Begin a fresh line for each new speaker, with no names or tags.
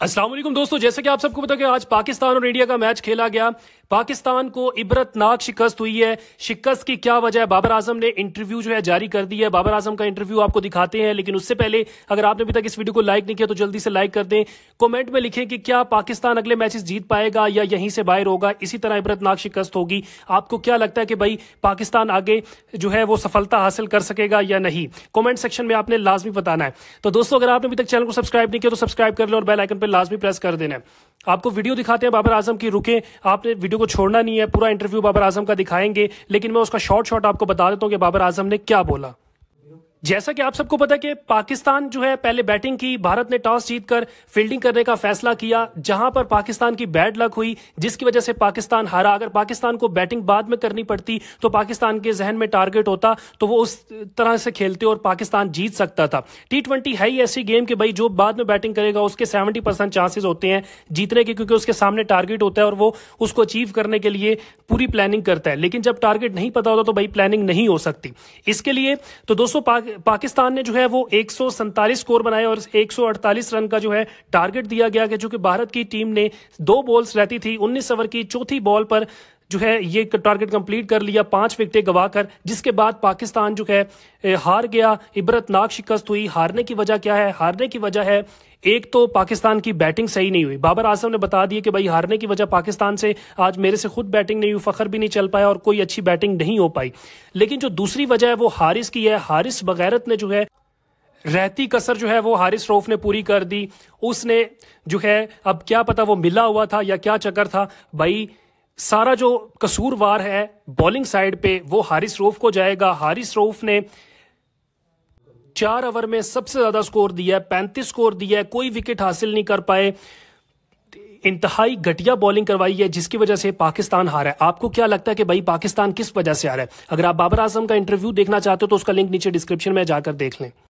असलम दोस्तों जैसा कि आप सबको पता कि आज पाकिस्तान और इंडिया का मैच खेला गया पाकिस्तान को इबरतनाक शिकस्त हुई है शिकस्त की क्या वजह है बाबर आजम ने इंटरव्यू जो है जारी कर दी है बाबर आजम का इंटरव्यू आपको दिखाते हैं लेकिन उससे पहले अगर आपने अभी तक इस वीडियो को लाइक नहीं किया तो जल्दी से लाइक कर दें कमेंट में लिखें कि क्या पाकिस्तान अगले मैचेस जीत पाएगा या यहीं से बाहर होगा इसी तरह इबरतनाक शिकस्त होगी आपको क्या लगता है कि भाई पाकिस्तान आगे जो है वो सफलता हासिल कर सकेगा या नहीं कॉमेंट सेक्शन में आपने लाजमी बताना है तो दोस्तों अगर आपने अभी तक चैनल को सब्सक्राइब नहीं किया तो सब्सक्राइब कर लें और बेल आइकन पर लाजमी प्रेस कर देना है आपको वीडियो दिखाते हैं बाबर आजम की रुके आपने वीडियो को छोड़ना नहीं है पूरा इंटरव्यू बाबर आजम का दिखाएंगे लेकिन मैं उसका शॉर्ट शॉर्ट आपको बता देता हूँ कि बाबर आजम ने क्या बोला जैसा कि आप सबको पता है कि पाकिस्तान जो है पहले बैटिंग की भारत ने टॉस जीतकर फील्डिंग करने का फैसला किया जहां पर पाकिस्तान की बैड लक हुई जिसकी वजह से पाकिस्तान हारा अगर पाकिस्तान को बैटिंग बाद में करनी पड़ती तो पाकिस्तान के जहन में टारगेट होता तो वो उस तरह से खेलते और पाकिस्तान जीत सकता था टी है ही ऐसी गेम कि भाई जो बाद में बैटिंग करेगा उसके सेवेंटी चांसेस होते हैं जीतने के क्योंकि उसके सामने टारगेट होता है और वो उसको अचीव करने के लिए पूरी प्लानिंग करता है लेकिन जब टारगेट नहीं पता होता तो भाई प्लानिंग नहीं हो सकती इसके लिए तो दोस्तों पाकिस्तान ने जो है वो एक स्कोर बनाए और 148 रन का जो है टारगेट दिया गया कि भारत की टीम ने दो बॉल्स रहती थी उन्नीस ओवर की चौथी बॉल पर जो है ये टारगेट कंप्लीट कर लिया पांच विकटें गवाकर जिसके बाद पाकिस्तान जो है हार गया इबरतनाक शिकस्त हुई हारने की वजह क्या है हारने की वजह है एक तो पाकिस्तान की बैटिंग सही नहीं हुई बाबर आजम ने बता दिया कि भाई हारने की वजह पाकिस्तान से आज मेरे से खुद बैटिंग नहीं हुई फखर भी नहीं चल पाया और कोई अच्छी बैटिंग नहीं हो पाई लेकिन जो दूसरी वजह है वो हारिस की है हारिस बगैरत ने जो है रहती कसर जो है वो हारिस रोफ ने पूरी कर दी उसने जो है अब क्या पता वो मिला हुआ था या क्या चक्कर था भाई सारा जो कसूरवार है बॉलिंग साइड पे वो हारिस रोफ को जाएगा हारिस रोफ ने चार ओवर में सबसे ज्यादा स्कोर दिया है पैंतीस स्कोर दिया है कोई विकेट हासिल नहीं कर पाए इंतहाई घटिया बॉलिंग करवाई है जिसकी वजह से पाकिस्तान हार है आपको क्या लगता है कि भाई पाकिस्तान किस वजह से हार है अगर आप बाबर आजम का इंटरव्यू देखना चाहते हो तो उसका लिंक नीचे डिस्क्रिप्शन में जाकर देख लें